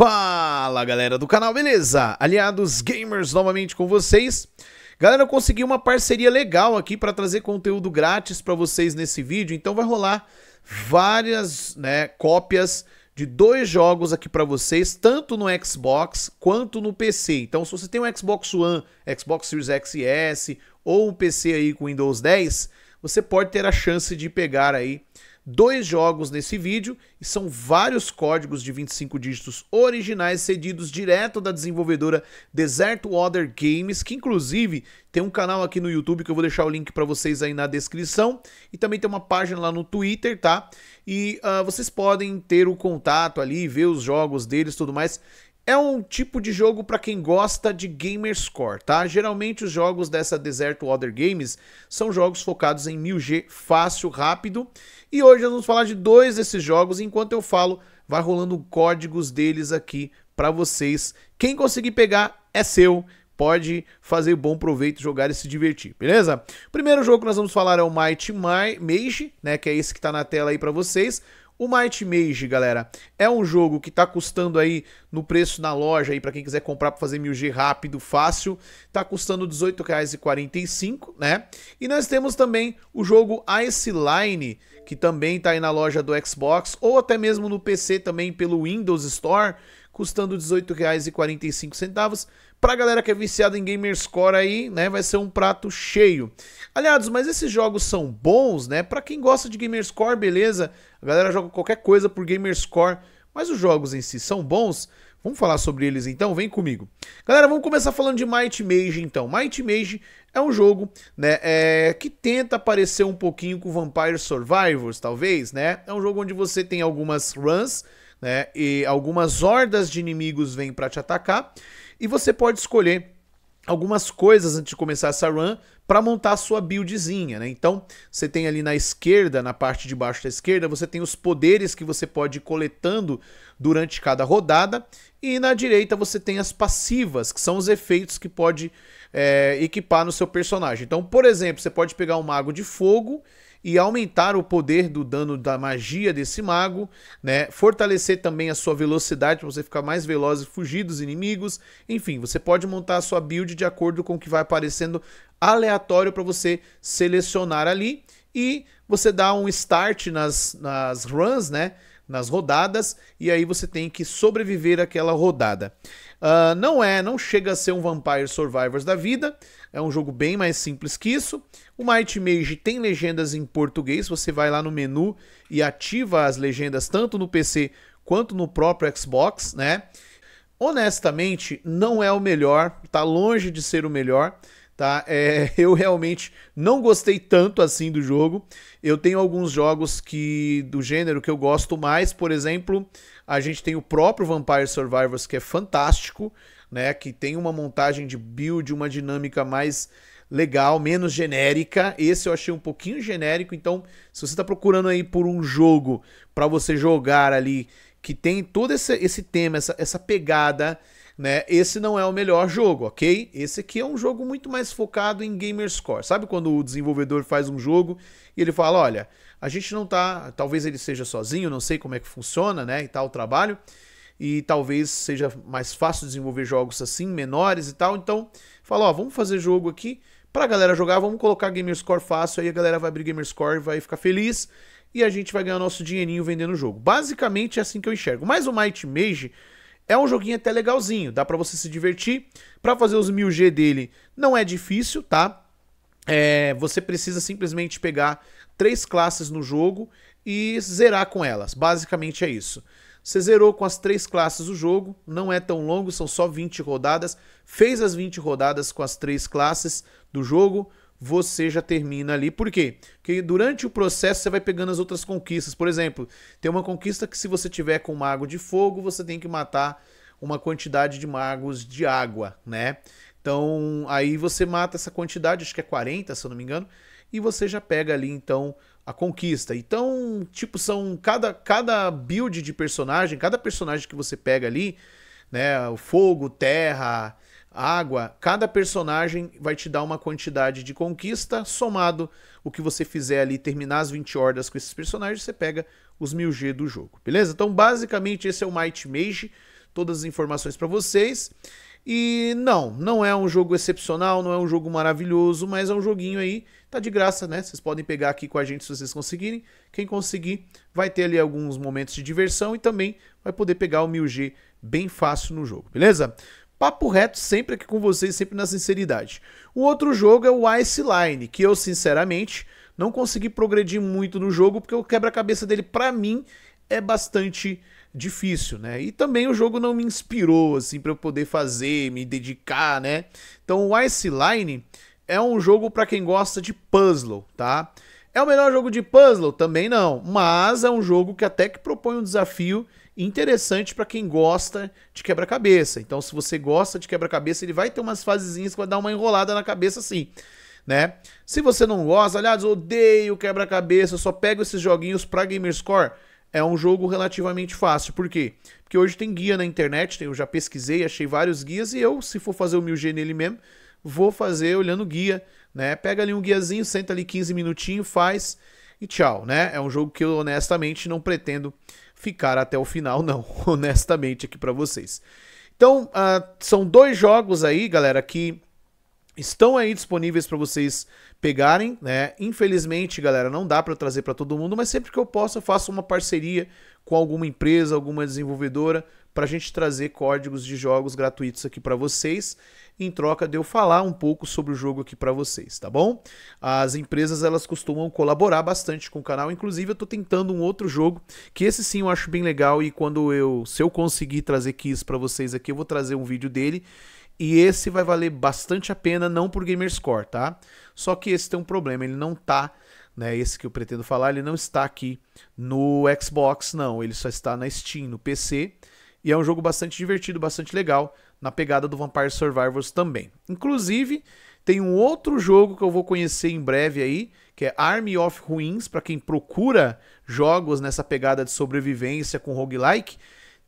Fala galera do canal, beleza? Aliados Gamers novamente com vocês. Galera, eu consegui uma parceria legal aqui para trazer conteúdo grátis para vocês nesse vídeo, então vai rolar várias né, cópias de dois jogos aqui para vocês, tanto no Xbox quanto no PC. Então se você tem um Xbox One, Xbox Series S ou um PC aí com Windows 10, você pode ter a chance de pegar aí dois jogos nesse vídeo e são vários códigos de 25 dígitos originais cedidos direto da desenvolvedora Desert Water Games, que inclusive tem um canal aqui no YouTube que eu vou deixar o link para vocês aí na descrição e também tem uma página lá no Twitter, tá? E uh, vocês podem ter o contato ali, ver os jogos deles, tudo mais. É um tipo de jogo para quem gosta de gamerscore, tá? Geralmente os jogos dessa Desert Water Games são jogos focados em 1000G fácil, rápido. E hoje nós vamos falar de dois desses jogos, enquanto eu falo, vai rolando códigos deles aqui para vocês. Quem conseguir pegar é seu, pode fazer bom proveito, jogar e se divertir, beleza? O primeiro jogo que nós vamos falar é o Might Mage, né, que é esse que está na tela aí para vocês. O Might Mage, galera, é um jogo que tá custando aí no preço na loja aí para quem quiser comprar para fazer 1000G rápido, fácil, tá custando R$18,45, né? E nós temos também o jogo Ice Line, que também tá aí na loja do Xbox ou até mesmo no PC também pelo Windows Store, custando R$ 18,45. Pra galera que é viciada em Gamerscore aí, né, vai ser um prato cheio. Aliados, mas esses jogos são bons, né? Pra quem gosta de Gamerscore, beleza. A galera joga qualquer coisa por Gamerscore, mas os jogos em si são bons. Vamos falar sobre eles então? Vem comigo. Galera, vamos começar falando de Might Mage então. Might Mage é um jogo né, é, que tenta parecer um pouquinho com Vampire Survivors, talvez, né? É um jogo onde você tem algumas runs né? E algumas hordas de inimigos vêm para te atacar e você pode escolher algumas coisas antes de começar essa run para montar a sua buildzinha, né? Então, você tem ali na esquerda, na parte de baixo da esquerda, você tem os poderes que você pode ir coletando durante cada rodada e na direita você tem as passivas, que são os efeitos que pode é, equipar no seu personagem. Então, por exemplo, você pode pegar um mago de fogo e aumentar o poder do dano da magia desse mago, né? Fortalecer também a sua velocidade para você ficar mais veloz e fugir dos inimigos. Enfim, você pode montar a sua build de acordo com o que vai aparecendo aleatório para você selecionar ali e você dá um start nas, nas runs, né? nas rodadas e aí você tem que sobreviver àquela rodada. Uh, não é, não chega a ser um Vampire Survivors da vida, é um jogo bem mais simples que isso. O Might Mage tem legendas em português, você vai lá no menu e ativa as legendas tanto no PC quanto no próprio Xbox, né? Honestamente, não é o melhor, tá longe de ser o melhor tá? É, eu realmente não gostei tanto assim do jogo. Eu tenho alguns jogos que do gênero que eu gosto mais, por exemplo, a gente tem o próprio Vampire Survivors que é fantástico, né? Que tem uma montagem de build, uma dinâmica mais legal, menos genérica. Esse eu achei um pouquinho genérico, então se você está procurando aí por um jogo para você jogar ali que tem todo esse, esse tema, essa, essa pegada né? Esse não é o melhor jogo, ok? Esse aqui é um jogo muito mais focado em gamer score. Sabe quando o desenvolvedor faz um jogo e ele fala, olha, a gente não tá, talvez ele seja sozinho, não sei como é que funciona, né, e tal o trabalho, e talvez seja mais fácil desenvolver jogos assim, menores e tal. Então, fala, ó, vamos fazer jogo aqui pra galera jogar, vamos colocar gamer score fácil, aí a galera vai abrir gamer score, vai ficar feliz e a gente vai ganhar nosso dinheirinho vendendo o jogo. Basicamente é assim que eu enxergo. Mas o Might Mage é um joguinho até legalzinho, dá para você se divertir. Para fazer os 1000G dele não é difícil, tá? É, você precisa simplesmente pegar três classes no jogo e zerar com elas. Basicamente é isso. Você zerou com as três classes o jogo, não é tão longo, são só 20 rodadas. Fez as 20 rodadas com as três classes do jogo, você já termina ali. Por quê? Porque durante o processo você vai pegando as outras conquistas. Por exemplo, tem uma conquista que se você tiver com mago de fogo, você tem que matar uma quantidade de magos de água, né? Então, aí você mata essa quantidade, acho que é 40, se eu não me engano, e você já pega ali então a conquista. Então, tipo, são cada cada build de personagem, cada personagem que você pega ali, né, o fogo, terra, água, cada personagem vai te dar uma quantidade de conquista, somado o que você fizer ali, terminar as 20 hordas com esses personagens, você pega os 1000G do jogo, beleza? Então, basicamente, esse é o Might Mage, todas as informações para vocês. E não, não é um jogo excepcional, não é um jogo maravilhoso, mas é um joguinho aí, tá de graça, né? Vocês podem pegar aqui com a gente se vocês conseguirem. Quem conseguir vai ter ali alguns momentos de diversão e também vai poder pegar o 1000G bem fácil no jogo, beleza? Papo reto sempre aqui com vocês, sempre na sinceridade. O outro jogo é o Ice Line, que eu sinceramente não consegui progredir muito no jogo porque o quebra-cabeça dele para mim é bastante difícil, né? E também o jogo não me inspirou assim para eu poder fazer, me dedicar, né? Então o Ice Line é um jogo para quem gosta de puzzle, tá? É o melhor jogo de puzzle? Também não, mas é um jogo que até que propõe um desafio interessante para quem gosta de quebra-cabeça. Então, se você gosta de quebra-cabeça, ele vai ter umas fasezinhas que vai dar uma enrolada na cabeça assim, né? Se você não gosta, aliás, odeio quebra-cabeça, só pego esses joguinhos para Gamerscore, é um jogo relativamente fácil. Por quê? Porque hoje tem guia na internet, né? eu já pesquisei, achei vários guias e eu, se for fazer o 1000G nele mesmo, vou fazer olhando o guia, né? Pega ali um guiazinho, senta ali 15 minutinhos, faz e tchau, né? É um jogo que eu honestamente não pretendo ficar até o final, não, honestamente aqui para vocês. Então, uh, são dois jogos aí, galera, que estão aí disponíveis para vocês pegarem, né? Infelizmente, galera, não dá para trazer para todo mundo, mas sempre que eu posso eu faço uma parceria com alguma empresa, alguma desenvolvedora para a gente trazer códigos de jogos gratuitos aqui para vocês, em troca de eu falar um pouco sobre o jogo aqui para vocês, tá bom? As empresas elas costumam colaborar bastante com o canal, inclusive eu estou tentando um outro jogo que esse sim eu acho bem legal e quando eu, se eu conseguir trazer keys para vocês aqui, eu vou trazer um vídeo dele. E esse vai valer bastante a pena, não por Gamerscore, tá? Só que esse tem um problema, ele não tá né, esse que eu pretendo falar, ele não está aqui no Xbox, não. Ele só está na Steam, no PC e é um jogo bastante divertido, bastante legal, na pegada do Vampire Survivors também. Inclusive, tem um outro jogo que eu vou conhecer em breve aí, que é Army of Ruins, para quem procura jogos nessa pegada de sobrevivência com roguelike.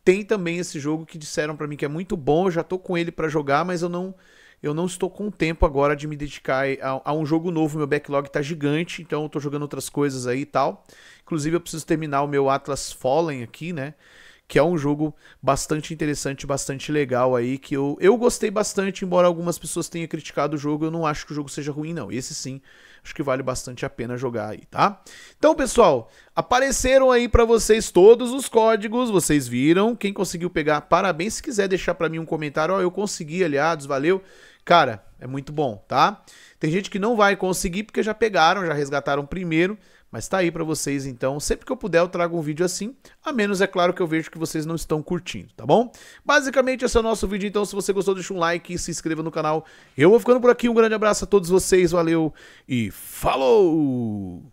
Tem também esse jogo que disseram para mim que é muito bom, eu já tô com ele para jogar, mas eu não eu não estou com tempo agora de me dedicar a, a um jogo novo, meu backlog tá gigante, então eu tô jogando outras coisas aí e tal. Inclusive eu preciso terminar o meu Atlas Fallen aqui, né? que é um jogo bastante interessante, bastante legal aí, que eu, eu gostei bastante, embora algumas pessoas tenham criticado o jogo, eu não acho que o jogo seja ruim, não. Esse sim, acho que vale bastante a pena jogar aí, tá? Então, pessoal, apareceram aí para vocês todos os códigos, vocês viram. Quem conseguiu pegar, parabéns. Se quiser deixar para mim um comentário, ó, eu consegui, aliados, valeu. Cara, é muito bom, tá? Tem gente que não vai conseguir porque já pegaram, já resgataram primeiro, mas tá aí para vocês então. Sempre que eu puder eu trago um vídeo assim, a menos é claro que eu vejo que vocês não estão curtindo, tá bom? Basicamente esse é o nosso vídeo, então se você gostou deixa um like e se inscreva no canal. Eu vou ficando por aqui, um grande abraço a todos vocês, valeu e falou!